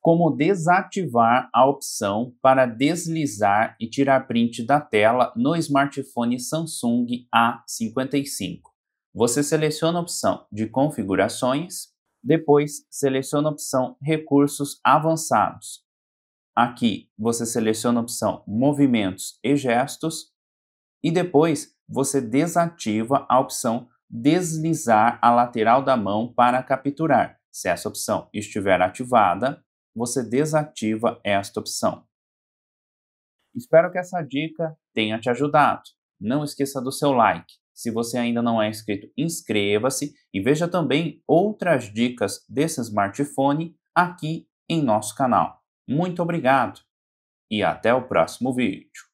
como desativar a opção para deslizar e tirar print da tela no smartphone Samsung A55. Você seleciona a opção de configurações, depois seleciona a opção recursos avançados. Aqui você seleciona a opção movimentos e gestos e depois você desativa a opção deslizar a lateral da mão para capturar. Se essa opção estiver ativada, você desativa esta opção. Espero que essa dica tenha te ajudado. Não esqueça do seu like. Se você ainda não é inscrito, inscreva-se e veja também outras dicas desse smartphone aqui em nosso canal. Muito obrigado e até o próximo vídeo.